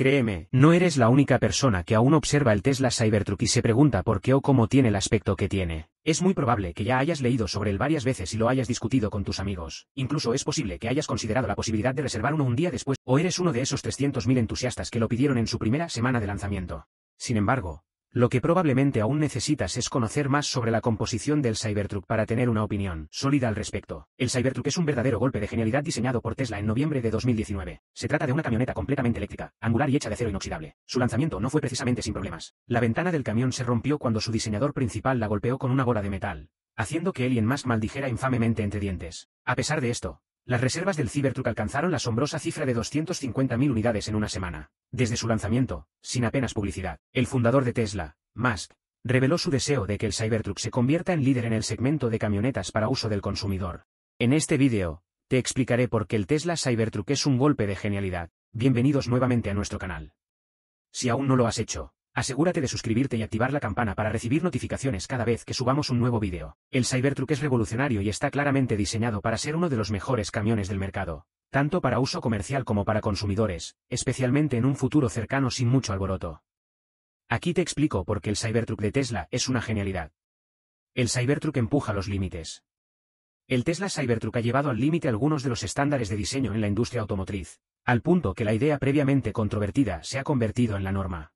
Créeme, no eres la única persona que aún observa el Tesla Cybertruck y se pregunta por qué o cómo tiene el aspecto que tiene. Es muy probable que ya hayas leído sobre él varias veces y lo hayas discutido con tus amigos. Incluso es posible que hayas considerado la posibilidad de reservar uno un día después, o eres uno de esos 300.000 entusiastas que lo pidieron en su primera semana de lanzamiento. Sin embargo, lo que probablemente aún necesitas es conocer más sobre la composición del Cybertruck para tener una opinión sólida al respecto. El Cybertruck es un verdadero golpe de genialidad diseñado por Tesla en noviembre de 2019. Se trata de una camioneta completamente eléctrica, angular y hecha de acero inoxidable. Su lanzamiento no fue precisamente sin problemas. La ventana del camión se rompió cuando su diseñador principal la golpeó con una bola de metal, haciendo que Elon Musk maldijera infamemente entre dientes. A pesar de esto, las reservas del Cybertruck alcanzaron la asombrosa cifra de 250.000 unidades en una semana. Desde su lanzamiento, sin apenas publicidad, el fundador de Tesla, Musk, reveló su deseo de que el Cybertruck se convierta en líder en el segmento de camionetas para uso del consumidor. En este vídeo, te explicaré por qué el Tesla Cybertruck es un golpe de genialidad. Bienvenidos nuevamente a nuestro canal. Si aún no lo has hecho, Asegúrate de suscribirte y activar la campana para recibir notificaciones cada vez que subamos un nuevo vídeo. El Cybertruck es revolucionario y está claramente diseñado para ser uno de los mejores camiones del mercado, tanto para uso comercial como para consumidores, especialmente en un futuro cercano sin mucho alboroto. Aquí te explico por qué el Cybertruck de Tesla es una genialidad. El Cybertruck empuja los límites. El Tesla Cybertruck ha llevado al límite algunos de los estándares de diseño en la industria automotriz, al punto que la idea previamente controvertida se ha convertido en la norma.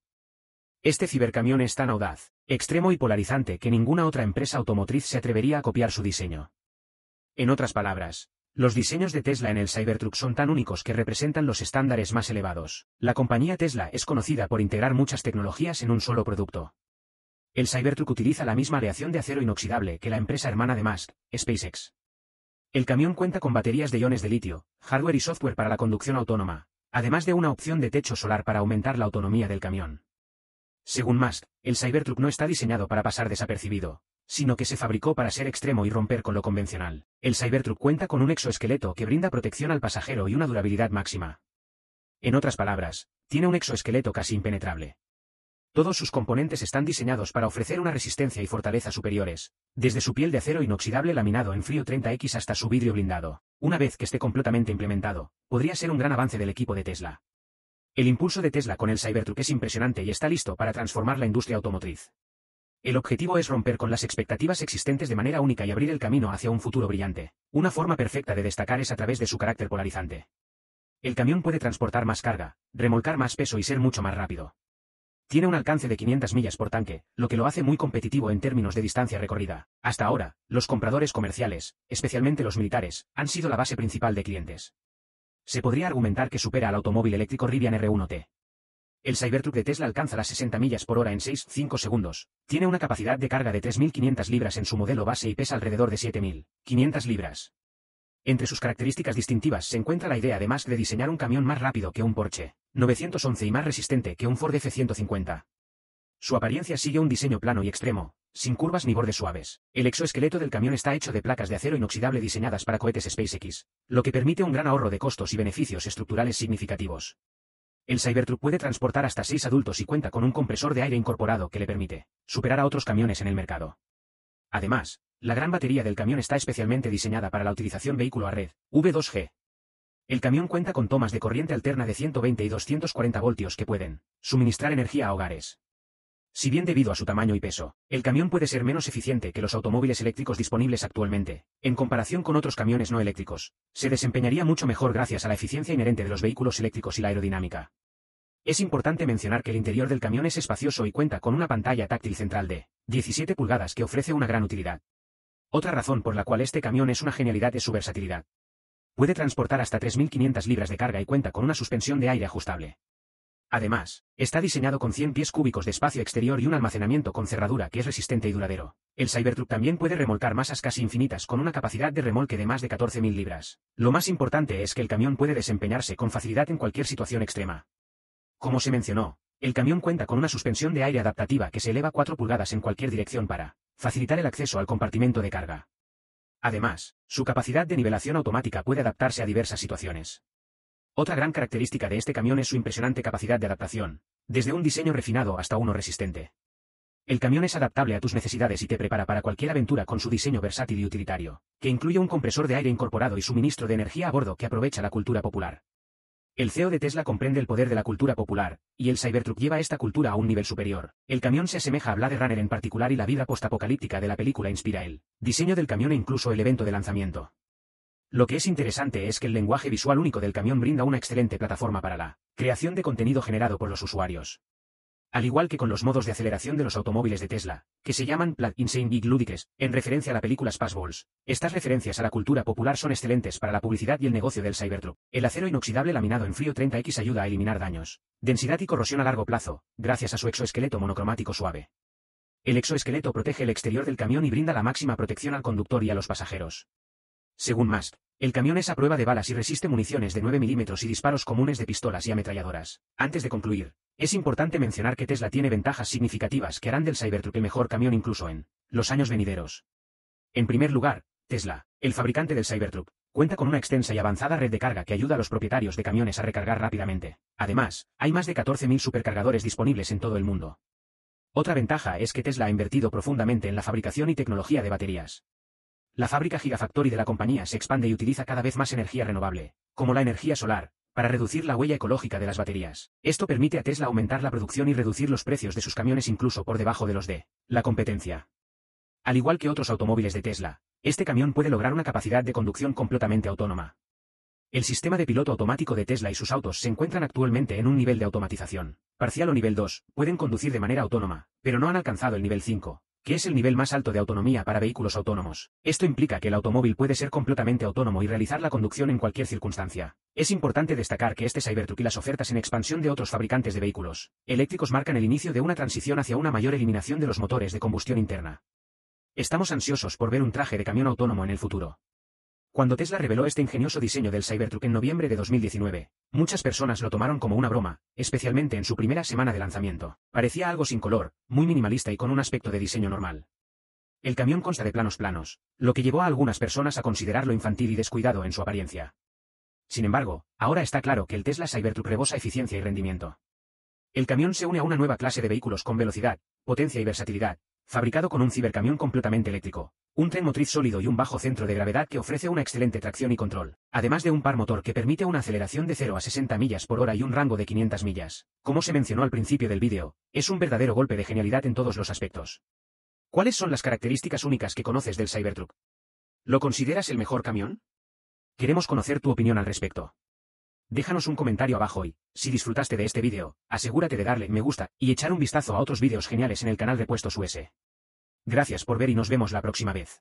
Este cibercamión es tan audaz, extremo y polarizante que ninguna otra empresa automotriz se atrevería a copiar su diseño. En otras palabras, los diseños de Tesla en el Cybertruck son tan únicos que representan los estándares más elevados. La compañía Tesla es conocida por integrar muchas tecnologías en un solo producto. El Cybertruck utiliza la misma aleación de acero inoxidable que la empresa hermana de Musk, SpaceX. El camión cuenta con baterías de iones de litio, hardware y software para la conducción autónoma, además de una opción de techo solar para aumentar la autonomía del camión. Según Musk, el Cybertruck no está diseñado para pasar desapercibido, sino que se fabricó para ser extremo y romper con lo convencional. El Cybertruck cuenta con un exoesqueleto que brinda protección al pasajero y una durabilidad máxima. En otras palabras, tiene un exoesqueleto casi impenetrable. Todos sus componentes están diseñados para ofrecer una resistencia y fortaleza superiores, desde su piel de acero inoxidable laminado en frío 30X hasta su vidrio blindado. Una vez que esté completamente implementado, podría ser un gran avance del equipo de Tesla. El impulso de Tesla con el Cybertruck es impresionante y está listo para transformar la industria automotriz. El objetivo es romper con las expectativas existentes de manera única y abrir el camino hacia un futuro brillante. Una forma perfecta de destacar es a través de su carácter polarizante. El camión puede transportar más carga, remolcar más peso y ser mucho más rápido. Tiene un alcance de 500 millas por tanque, lo que lo hace muy competitivo en términos de distancia recorrida. Hasta ahora, los compradores comerciales, especialmente los militares, han sido la base principal de clientes. Se podría argumentar que supera al automóvil eléctrico Rivian R1T. El Cybertruck de Tesla alcanza las 60 millas por hora en 6,5 segundos. Tiene una capacidad de carga de 3.500 libras en su modelo base y pesa alrededor de 7.500 libras. Entre sus características distintivas se encuentra la idea además de diseñar un camión más rápido que un Porsche 911 y más resistente que un Ford F-150. Su apariencia sigue un diseño plano y extremo, sin curvas ni bordes suaves. El exoesqueleto del camión está hecho de placas de acero inoxidable diseñadas para cohetes SpaceX, lo que permite un gran ahorro de costos y beneficios estructurales significativos. El Cybertruck puede transportar hasta seis adultos y cuenta con un compresor de aire incorporado que le permite superar a otros camiones en el mercado. Además, la gran batería del camión está especialmente diseñada para la utilización vehículo a red, V2G. El camión cuenta con tomas de corriente alterna de 120 y 240 voltios que pueden suministrar energía a hogares, si bien debido a su tamaño y peso, el camión puede ser menos eficiente que los automóviles eléctricos disponibles actualmente, en comparación con otros camiones no eléctricos, se desempeñaría mucho mejor gracias a la eficiencia inherente de los vehículos eléctricos y la aerodinámica. Es importante mencionar que el interior del camión es espacioso y cuenta con una pantalla táctil central de 17 pulgadas que ofrece una gran utilidad. Otra razón por la cual este camión es una genialidad es su versatilidad. Puede transportar hasta 3.500 libras de carga y cuenta con una suspensión de aire ajustable. Además, está diseñado con 100 pies cúbicos de espacio exterior y un almacenamiento con cerradura que es resistente y duradero. El Cybertruck también puede remolcar masas casi infinitas con una capacidad de remolque de más de 14.000 libras. Lo más importante es que el camión puede desempeñarse con facilidad en cualquier situación extrema. Como se mencionó, el camión cuenta con una suspensión de aire adaptativa que se eleva 4 pulgadas en cualquier dirección para facilitar el acceso al compartimento de carga. Además, su capacidad de nivelación automática puede adaptarse a diversas situaciones. Otra gran característica de este camión es su impresionante capacidad de adaptación, desde un diseño refinado hasta uno resistente. El camión es adaptable a tus necesidades y te prepara para cualquier aventura con su diseño versátil y utilitario, que incluye un compresor de aire incorporado y suministro de energía a bordo que aprovecha la cultura popular. El CEO de Tesla comprende el poder de la cultura popular, y el Cybertruck lleva esta cultura a un nivel superior. El camión se asemeja a Blade Runner en particular y la vida postapocalíptica de la película inspira el diseño del camión e incluso el evento de lanzamiento. Lo que es interesante es que el lenguaje visual único del camión brinda una excelente plataforma para la creación de contenido generado por los usuarios. Al igual que con los modos de aceleración de los automóviles de Tesla, que se llaman Plat Insane Big en referencia a la película Spaceballs, estas referencias a la cultura popular son excelentes para la publicidad y el negocio del Cybertruck. El acero inoxidable laminado en frío 30X ayuda a eliminar daños, densidad y corrosión a largo plazo, gracias a su exoesqueleto monocromático suave. El exoesqueleto protege el exterior del camión y brinda la máxima protección al conductor y a los pasajeros. Según Mast, el camión es a prueba de balas y resiste municiones de 9 milímetros y disparos comunes de pistolas y ametralladoras. Antes de concluir, es importante mencionar que Tesla tiene ventajas significativas que harán del Cybertruck el mejor camión incluso en los años venideros. En primer lugar, Tesla, el fabricante del Cybertruck, cuenta con una extensa y avanzada red de carga que ayuda a los propietarios de camiones a recargar rápidamente. Además, hay más de 14.000 supercargadores disponibles en todo el mundo. Otra ventaja es que Tesla ha invertido profundamente en la fabricación y tecnología de baterías. La fábrica Gigafactory de la compañía se expande y utiliza cada vez más energía renovable, como la energía solar, para reducir la huella ecológica de las baterías. Esto permite a Tesla aumentar la producción y reducir los precios de sus camiones incluso por debajo de los de la competencia. Al igual que otros automóviles de Tesla, este camión puede lograr una capacidad de conducción completamente autónoma. El sistema de piloto automático de Tesla y sus autos se encuentran actualmente en un nivel de automatización, parcial o nivel 2, pueden conducir de manera autónoma, pero no han alcanzado el nivel 5, que es el nivel más alto de autonomía para vehículos autónomos. Esto implica que el automóvil puede ser completamente autónomo y realizar la conducción en cualquier circunstancia. Es importante destacar que este Cybertruck y las ofertas en expansión de otros fabricantes de vehículos eléctricos marcan el inicio de una transición hacia una mayor eliminación de los motores de combustión interna. Estamos ansiosos por ver un traje de camión autónomo en el futuro. Cuando Tesla reveló este ingenioso diseño del Cybertruck en noviembre de 2019, muchas personas lo tomaron como una broma, especialmente en su primera semana de lanzamiento. Parecía algo sin color, muy minimalista y con un aspecto de diseño normal. El camión consta de planos planos, lo que llevó a algunas personas a considerarlo infantil y descuidado en su apariencia. Sin embargo, ahora está claro que el Tesla Cybertruck rebosa eficiencia y rendimiento. El camión se une a una nueva clase de vehículos con velocidad, potencia y versatilidad, fabricado con un cibercamión completamente eléctrico, un tren motriz sólido y un bajo centro de gravedad que ofrece una excelente tracción y control, además de un par motor que permite una aceleración de 0 a 60 millas por hora y un rango de 500 millas. Como se mencionó al principio del vídeo, es un verdadero golpe de genialidad en todos los aspectos. ¿Cuáles son las características únicas que conoces del Cybertruck? ¿Lo consideras el mejor camión? Queremos conocer tu opinión al respecto. Déjanos un comentario abajo y, si disfrutaste de este vídeo, asegúrate de darle me gusta y echar un vistazo a otros vídeos geniales en el canal de Puestos US. Gracias por ver y nos vemos la próxima vez.